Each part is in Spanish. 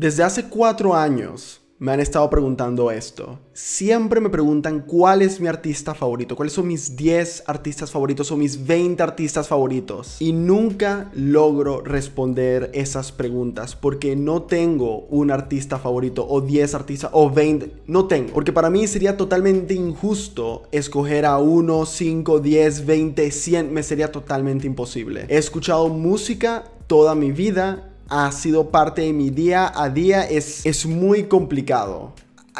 Desde hace cuatro años me han estado preguntando esto. Siempre me preguntan cuál es mi artista favorito, cuáles son mis 10 artistas favoritos o mis 20 artistas favoritos. Y nunca logro responder esas preguntas porque no tengo un artista favorito o 10 artistas o 20. No tengo. Porque para mí sería totalmente injusto escoger a 1, 5, 10, 20, 100. Me sería totalmente imposible. He escuchado música toda mi vida ha sido parte de mi día a día es, es muy complicado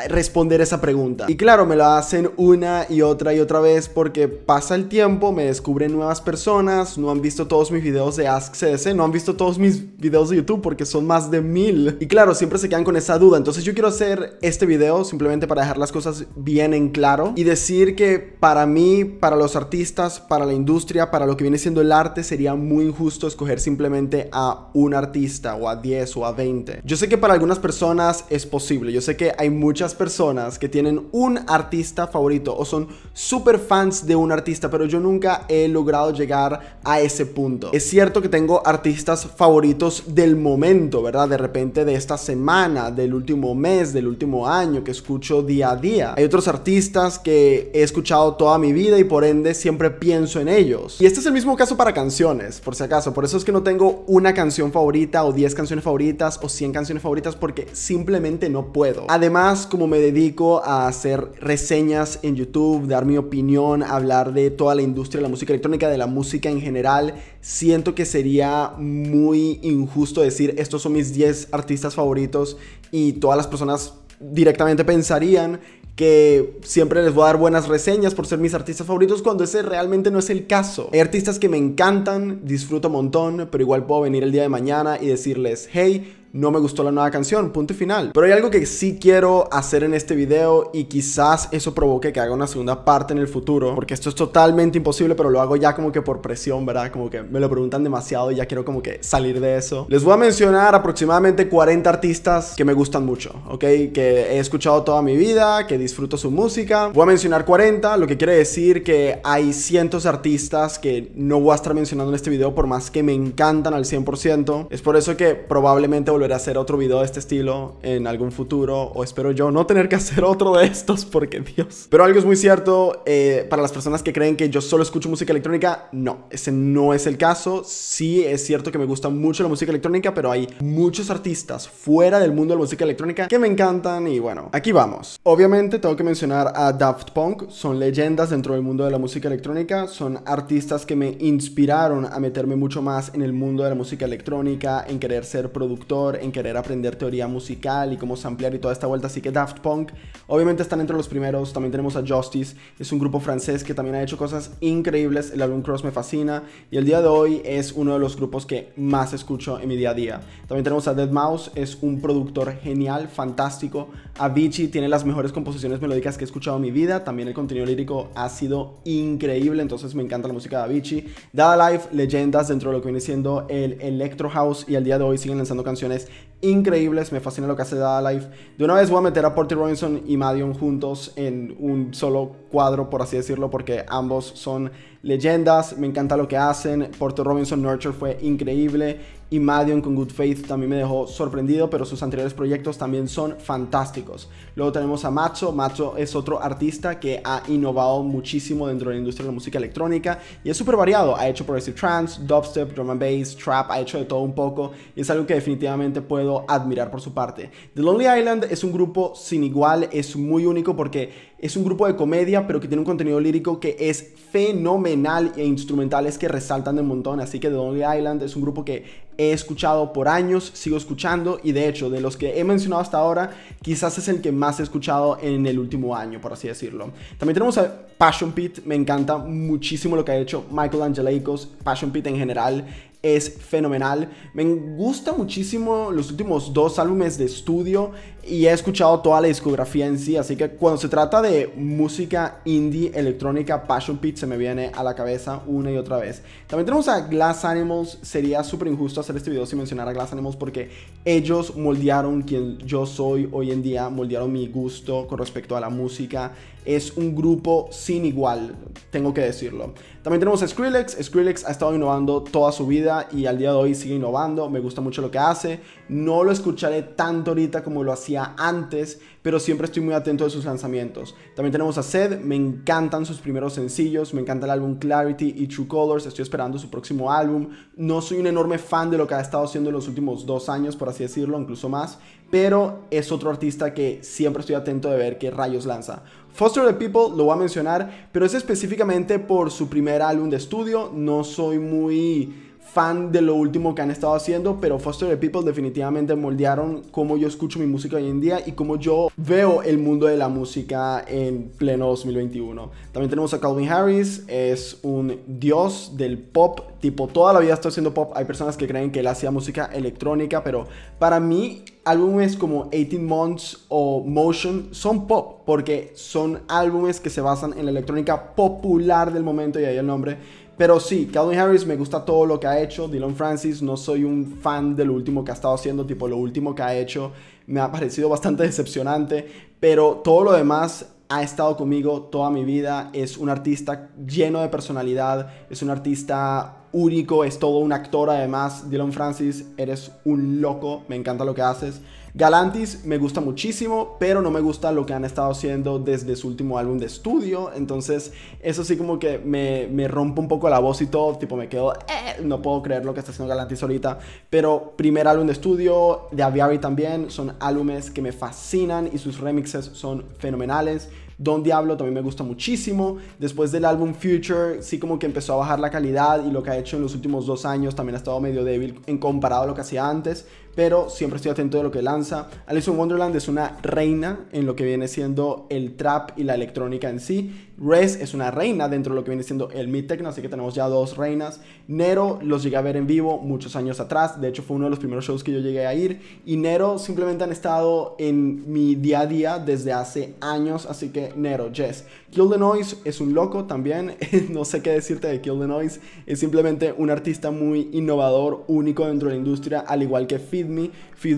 responder esa pregunta. Y claro, me lo hacen una y otra y otra vez porque pasa el tiempo, me descubren nuevas personas, no han visto todos mis videos de Ask CDC, no han visto todos mis videos de YouTube porque son más de mil. Y claro, siempre se quedan con esa duda. Entonces yo quiero hacer este video simplemente para dejar las cosas bien en claro y decir que para mí, para los artistas, para la industria, para lo que viene siendo el arte, sería muy injusto escoger simplemente a un artista o a 10 o a 20. Yo sé que para algunas personas es posible, yo sé que hay muchas muchas personas que tienen un artista favorito o son super fans de un artista, pero yo nunca he logrado llegar a ese punto. Es cierto que tengo artistas favoritos del momento, ¿verdad? De repente de esta semana, del último mes, del último año, que escucho día a día. Hay otros artistas que he escuchado toda mi vida y por ende siempre pienso en ellos. Y este es el mismo caso para canciones, por si acaso. Por eso es que no tengo una canción favorita o 10 canciones favoritas o 100 canciones favoritas porque simplemente no puedo. Además, como me dedico a hacer reseñas en YouTube, dar mi opinión, hablar de toda la industria de la música electrónica, de la música en general, siento que sería muy injusto decir estos son mis 10 artistas favoritos y todas las personas directamente pensarían que siempre les voy a dar buenas reseñas por ser mis artistas favoritos cuando ese realmente no es el caso. Hay artistas que me encantan, disfruto un montón, pero igual puedo venir el día de mañana y decirles, hey, no me gustó la nueva canción, punto y final. Pero hay algo que sí quiero hacer en este video y quizás eso provoque que haga una segunda parte en el futuro, porque esto es totalmente imposible, pero lo hago ya como que por presión, ¿verdad? Como que me lo preguntan demasiado y ya quiero como que salir de eso. Les voy a mencionar aproximadamente 40 artistas que me gustan mucho, ¿ok? Que he escuchado toda mi vida, que disfruto su música. Voy a mencionar 40, lo que quiere decir que hay cientos de artistas que no voy a estar mencionando en este video por más que me encantan al 100%. Es por eso que probablemente hacer otro video de este estilo en algún futuro o espero yo no tener que hacer otro de estos porque Dios. Pero algo es muy cierto, eh, para las personas que creen que yo solo escucho música electrónica, no, ese no es el caso. Sí es cierto que me gusta mucho la música electrónica, pero hay muchos artistas fuera del mundo de la música electrónica que me encantan y bueno, aquí vamos. Obviamente tengo que mencionar a Daft Punk, son leyendas dentro del mundo de la música electrónica, son artistas que me inspiraron a meterme mucho más en el mundo de la música electrónica, en querer ser productor en querer aprender teoría musical y cómo samplear y toda esta vuelta, así que Daft Punk obviamente están entre los primeros, también tenemos a Justice, es un grupo francés que también ha hecho cosas increíbles, el álbum Cross me fascina y el día de hoy es uno de los grupos que más escucho en mi día a día. También tenemos a Dead Mouse, es un productor genial, fantástico, Avicii tiene las mejores composiciones melódicas que he escuchado en mi vida, también el contenido lírico ha sido increíble, entonces me encanta la música de Avicii. Dada Life, leyendas dentro de lo que viene siendo el Electro House y al día de hoy siguen lanzando canciones this increíbles. Me fascina lo que hace Dada Life. De una vez voy a meter a Porter Robinson y Madion juntos en un solo cuadro, por así decirlo, porque ambos son leyendas. Me encanta lo que hacen. Porter Robinson Nurture fue increíble. Y Madion con Good Faith también me dejó sorprendido, pero sus anteriores proyectos también son fantásticos. Luego tenemos a Macho. Macho es otro artista que ha innovado muchísimo dentro de la industria de la música electrónica y es súper variado. Ha hecho progressive trance, dubstep, drum and bass, trap, ha hecho de todo un poco. Y es algo que definitivamente puedo admirar por su parte. The Lonely Island es un grupo sin igual, es muy único porque es un grupo de comedia, pero que tiene un contenido lírico que es fenomenal e instrumentales que resaltan de montón. Así que The Lonely Island es un grupo que he escuchado por años, sigo escuchando y de hecho de los que he mencionado hasta ahora, quizás es el que más he escuchado en el último año, por así decirlo. También tenemos a Passion Pit, me encanta muchísimo lo que ha hecho Michael Angelicos, Passion Pit en general es fenomenal. Me gusta muchísimo los últimos dos álbumes de estudio y he escuchado toda la discografía en sí, así que cuando se trata de música indie, electrónica, Passion Pit se me viene a la cabeza una y otra vez. También tenemos a Glass Animals, sería súper injusto hacer este video sin mencionar a Glass Animals porque ellos moldearon quien yo soy hoy en día, moldearon mi gusto con respecto a la música. Es un grupo sin igual, tengo que decirlo. También tenemos a Skrillex, Skrillex ha estado innovando toda su vida y al día de hoy sigue innovando, me gusta mucho lo que hace. No lo escucharé tanto ahorita como lo hacía antes, pero siempre estoy muy atento de sus lanzamientos. También tenemos a Sed, me encantan sus primeros sencillos, me encanta el álbum Clarity y True Colors, estoy esperando su próximo álbum. No soy un enorme fan de lo que ha estado haciendo en los últimos dos años, por así decirlo, incluso más, pero es otro artista que siempre estoy atento de ver qué rayos lanza. Foster the People lo voy a mencionar, pero es específicamente por su primer álbum de estudio, no soy muy fan de lo último que han estado haciendo, pero Foster the People definitivamente moldearon cómo yo escucho mi música hoy en día y cómo yo veo el mundo de la música en pleno 2021. También tenemos a Calvin Harris, es un dios del pop, tipo toda la vida está haciendo pop, hay personas que creen que él hacía música electrónica, pero para mí álbumes como 18 Months o Motion son pop, porque son álbumes que se basan en la electrónica popular del momento y ahí el nombre pero sí, Calvin Harris me gusta todo lo que ha hecho. Dylan Francis, no soy un fan de lo último que ha estado haciendo, tipo lo último que ha hecho. Me ha parecido bastante decepcionante, pero todo lo demás ha estado conmigo toda mi vida. Es un artista lleno de personalidad, es un artista único, es todo un actor además. Dylan Francis, eres un loco, me encanta lo que haces. Galantis me gusta muchísimo, pero no me gusta lo que han estado haciendo desde su último álbum de estudio. Entonces, eso sí como que me, me rompe un poco la voz y todo. Tipo, me quedo, eh, no puedo creer lo que está haciendo Galantis ahorita. Pero primer álbum de estudio, de Aviary también, son álbumes que me fascinan y sus remixes son fenomenales. Don Diablo también me gusta muchísimo. Después del álbum Future, sí como que empezó a bajar la calidad y lo que ha hecho en los últimos dos años también ha estado medio débil en comparado a lo que hacía antes pero siempre estoy atento de lo que lanza. Alice Wonderland es una reina en lo que viene siendo el trap y la electrónica en sí. Res es una reina dentro de lo que viene siendo el mid-techno, así que tenemos ya dos reinas. Nero los llegué a ver en vivo muchos años atrás, de hecho fue uno de los primeros shows que yo llegué a ir. Y Nero simplemente han estado en mi día a día desde hace años, así que Nero, Jess. Kill the Noise es un loco también, no sé qué decirte de Kill the Noise, es simplemente un artista muy innovador, único dentro de la industria, al igual que Phil Feed Me.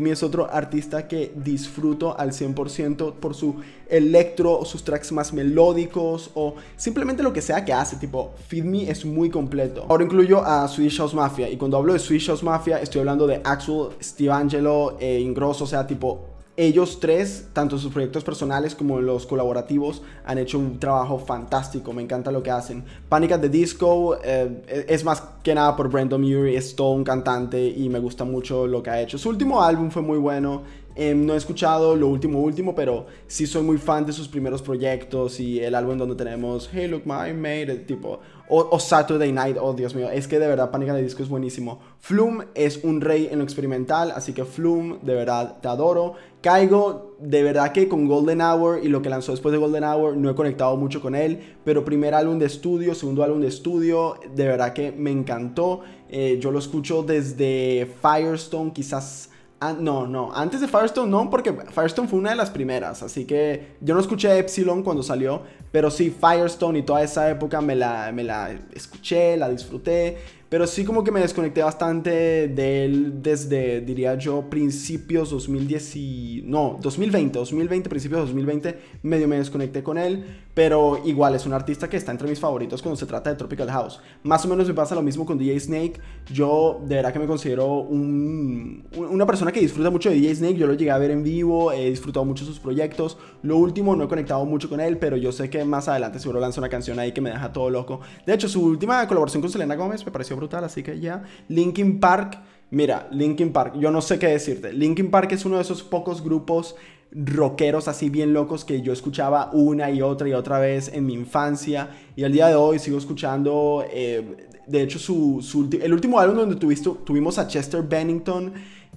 Me es otro artista que disfruto al 100% por su electro, sus tracks más melódicos o simplemente lo que sea que hace. Tipo, Feed Me es muy completo. Ahora incluyo a Swedish House Mafia y cuando hablo de Swedish House Mafia estoy hablando de Axel, Steve Angelo, e o sea, tipo ellos tres, tanto sus proyectos personales como los colaborativos, han hecho un trabajo fantástico. Me encanta lo que hacen. Panic at the Disco eh, e-, es más que nada por Brandon murray es todo un cantante y me gusta mucho lo que ha hecho. Su último álbum fue muy bueno. Em, no he escuchado lo último último, pero sí soy muy fan de sus primeros proyectos y el álbum donde tenemos Hey Look My Made tipo, o, Saturday Night, oh Dios mío, es que de verdad Pánica de Disco es buenísimo. Flume es un rey en lo experimental, así que Flume, de verdad, te adoro. Caigo, de verdad que con Golden Hour y lo que lanzó después de Golden Hour no he conectado mucho con él, pero primer álbum de estudio, segundo álbum de estudio, de verdad que me encantó. Eh, yo lo escucho desde Firestone, quizás Ah, no, no. Antes de Firestone no, porque Firestone fue una de las primeras. Así que yo no escuché Epsilon cuando salió. Pero sí, Firestone y toda esa época me la, me la escuché, la disfruté. Pero sí como que me desconecté bastante de él desde, diría yo, principios 2010, no, 2020, 2020, principios de 2020, medio me desconecté con él, pero igual es un artista que está entre mis favoritos cuando se trata de Tropical House. Más o menos me pasa lo mismo con DJ Snake, yo de verdad que me considero un, una persona que disfruta mucho de DJ Snake, yo lo llegué a ver en vivo, he disfrutado mucho sus proyectos, lo último no he conectado mucho con él, pero yo sé que más adelante seguro lanza una canción ahí que me deja todo loco. De hecho, su última colaboración con Selena Gómez me pareció así que ya. Linkin Park, mira, Linkin Park, yo no sé qué decirte. Linkin Park es uno de esos pocos grupos rockeros así bien locos que yo escuchaba una y otra y otra vez en mi infancia y al día de hoy sigo escuchando eh, de hecho su, el último álbum donde tuviste, tuvimos a Chester Bennington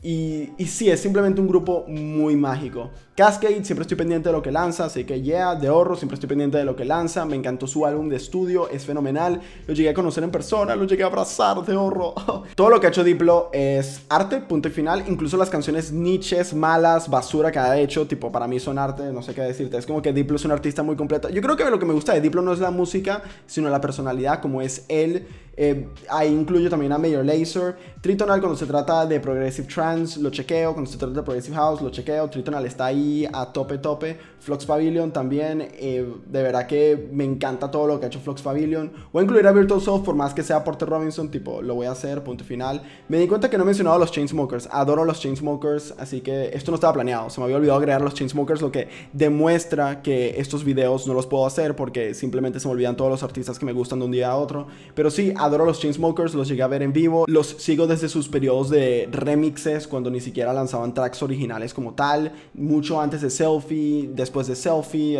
y, sí, es simplemente un grupo muy mágico. Cascade, siempre estoy pendiente de lo que lanza, así que yeah, de horror, siempre estoy pendiente de lo que lanza. Me encantó su álbum de estudio, es fenomenal. Lo llegué a conocer en persona, lo llegué a abrazar de horror. Todo lo que ha hecho Diplo es arte, punto y final. Incluso las canciones niches, malas, basura que ha hecho, tipo, para mí son arte, no sé qué decirte. Es como que Diplo es un artista muy completo. Yo creo que lo que me gusta de Diplo no es la música, sino la personalidad, como es él. Eh, ahí incluyo también a Major Laser. Tritonal cuando se trata de Progressive Trance, lo chequeo, cuando se trata de Progressive House, lo chequeo, Tritonal está ahí a tope tope, Flux Pavilion también, eh, de verdad que me encanta todo lo que ha hecho Flux Pavilion, voy a incluir a Virtual Soft por más que sea Porter Robinson, tipo, lo voy a hacer, punto final. Me di cuenta que no he mencionado a los Chainsmokers, adoro los Chainsmokers, así que esto no estaba planeado, se me había olvidado agregar los Chainsmokers, lo que demuestra que estos videos no los puedo hacer porque simplemente se me olvidan todos los artistas que me gustan de un día a otro, pero sí, adoro a los Chainsmokers, los llegué a ver en vivo, los sigo desde sus periodos de remixes, cuando ni siquiera lanzaban tracks originales como tal, mucho antes de Selfie, después de Selfie,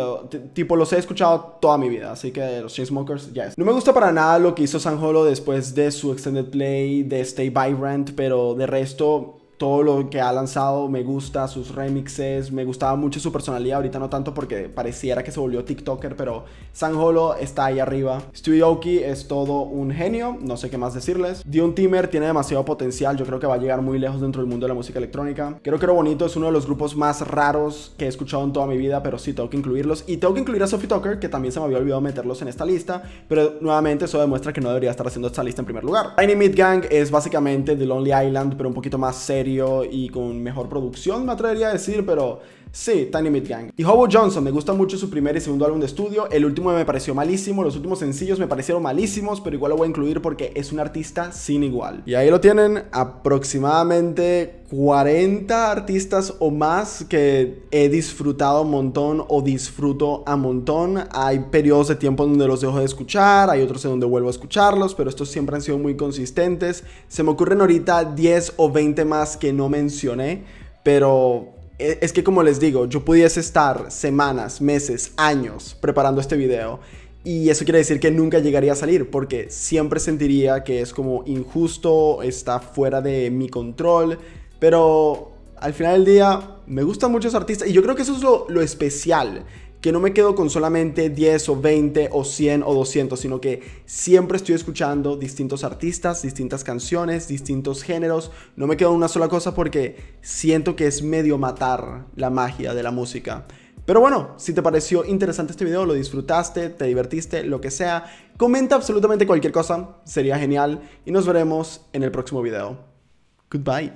tipo los he escuchado toda mi vida, así que los Chainsmokers, ya yes. No me gusta para nada lo que hizo San Holo después de su extended play de Stay Vibrant, pero de resto todo lo que ha lanzado me gusta, sus remixes, me gustaba mucho su personalidad, ahorita no tanto porque pareciera que se volvió TikToker, pero San Holo está ahí arriba. Oki es todo un genio, no sé qué más decirles. Dion Timmer tiene demasiado potencial, yo creo que va a llegar muy lejos dentro del mundo de la música electrónica. Creo que Lo Bonito es uno de los grupos más raros que he escuchado en toda mi vida, pero sí tengo que incluirlos. Y tengo que incluir a Sophie Tucker, que también se me había olvidado meterlos en esta lista, pero nuevamente eso demuestra que no debería estar haciendo esta lista en primer lugar. Tiny Meat Gang es básicamente The Lonely Island, pero un poquito más serio y con mejor producción, me atrevería a decir, pero Sí, Tiny Meat Gang. Y Hobo Johnson, me gusta mucho su primer y segundo álbum de estudio. El último me pareció malísimo, los últimos sencillos me parecieron malísimos, pero igual lo voy a incluir porque es un artista sin igual. Y ahí lo tienen, aproximadamente 40 artistas o más que he disfrutado un montón o disfruto a montón. Hay periodos de tiempo donde los dejo de escuchar, hay otros en donde vuelvo a escucharlos, pero estos siempre han sido muy consistentes. Se me ocurren ahorita 10 o 20 más que no mencioné, pero e, es que como les digo, yo pudiese estar semanas, meses, años preparando este video y eso quiere decir que nunca llegaría a salir porque siempre sentiría que es como injusto, está fuera de mi control, pero al final del día me gustan muchos artistas y yo creo que eso es lo, lo especial que no me quedo con solamente 10 o 20 o 100 o 200, sino que siempre estoy escuchando distintos artistas, distintas canciones, distintos géneros. No me quedo una sola cosa porque siento que es medio matar la magia de la música. Pero bueno, si te pareció interesante este video, lo disfrutaste, te divertiste, lo que sea, comenta absolutamente cualquier cosa, sería genial y nos veremos en el próximo video. Goodbye.